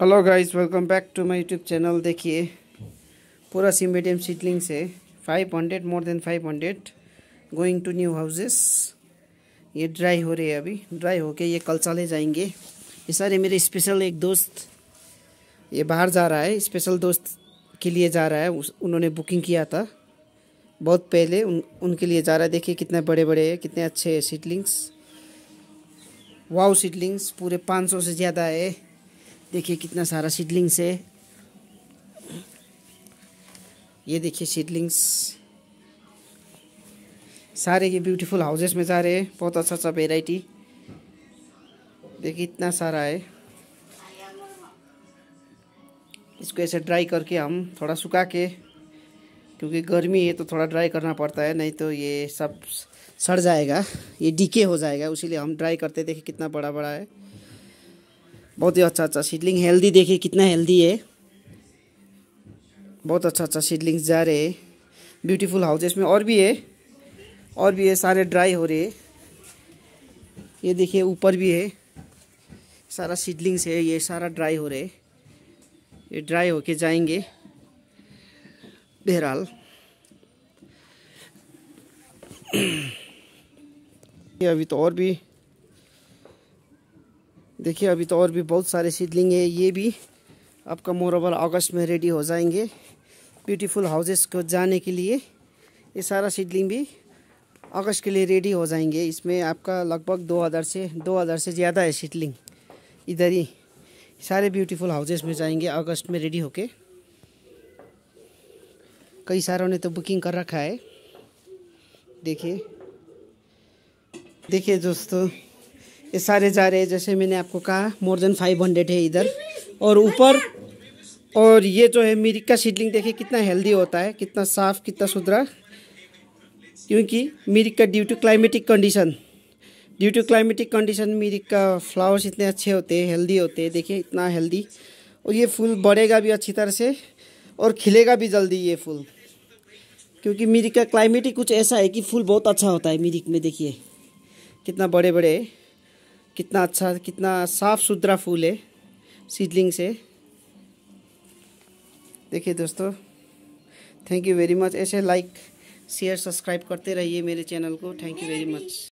hello guys welcome back to my YouTube channel देखिए पूरा cymbidium seedling से 500 more than 500 going to new houses ये dry हो रहे हैं अभी ड्राई होके ये कल चले जाएंगे ये सारे मेरे स्पेशल एक दोस्त ये बाहर जा रहा है स्पेशल दोस्त के लिए जा रहा है उस उन्होंने बुकिंग किया था बहुत पहले उन उनके लिए जा रहा है देखिए कितने बड़े बड़े है कितने अच्छे है सीटलिंग्स वाओ सीटलिंग्स पूरे पाँच से ज़्यादा है देखिए कितना सारा सीडलिंग्स है ये देखिए सीडलिंग्स सारे ये ब्यूटीफुल हाउसेस में जा रहे हैं बहुत अच्छा अच्छा वेराइटी देखिए इतना सारा है इसको ऐसे ड्राई करके हम थोड़ा सुखा के क्योंकि गर्मी है तो थोड़ा ड्राई करना पड़ता है नहीं तो ये सब सड़ जाएगा ये डीके हो जाएगा उसीलिए हम ड्राई करते देखिए कितना बड़ा बड़ा है बहुत ही अच्छा अच्छा सीडलिंग हेल्दी देखिए कितना हेल्दी है बहुत अच्छा अच्छा सीडलिंग्स जा रहे है ब्यूटीफुल हाउसेस में और भी है और भी है सारे ड्राई हो रहे है ये देखिए ऊपर भी है सारा सीडलिंग्स है ये सारा ड्राई हो रहे है ये ड्राई होके जाएंगे बहरहाल अभी तो और भी देखिए अभी तो और भी बहुत सारे सीडलिंग है ये भी आपका मोरबल अगस्त में रेडी हो जाएंगे ब्यूटीफुल हाउसेस को जाने के लिए ये सारा सीडलिंग भी अगस्त के लिए रेडी हो जाएंगे इसमें आपका लगभग 2000 से 2000 से ज़्यादा है सीडलिंग इधर ही सारे ब्यूटीफुल हाउसेस में जाएंगे अगस्त में रेडी होके कई सारों ने तो बुकिंग कर रखा है देखिए देखिए दोस्तों ये सारे जा रहे हैं जैसे मैंने आपको कहा मोर देन फाइव हंड्रेड है इधर और ऊपर और ये जो है मिरिक का सीडलिंग देखिए कितना हेल्दी होता है कितना साफ कितना सुधरा क्योंकि मिरिक का due to climatic condition due to climatic condition Mirik का फ्लावर्स इतने अच्छे होते हैं हेल्दी होते हैं देखिए इतना हेल्दी और ये फूल बढ़ेगा भी अच्छी तरह से और खिलेगा भी जल्दी ये फूल क्योंकि मिरिक का क्लाइमेट ही कुछ ऐसा है कि फूल बहुत अच्छा होता है मिरिक में देखिए कितना बड़े बड़े कितना अच्छा कितना साफ़ सुथरा फूल है सीडलिंग से देखिए दोस्तों थैंक यू वेरी मच ऐसे लाइक शेयर सब्सक्राइब करते रहिए मेरे चैनल को थैंक यू वेरी मच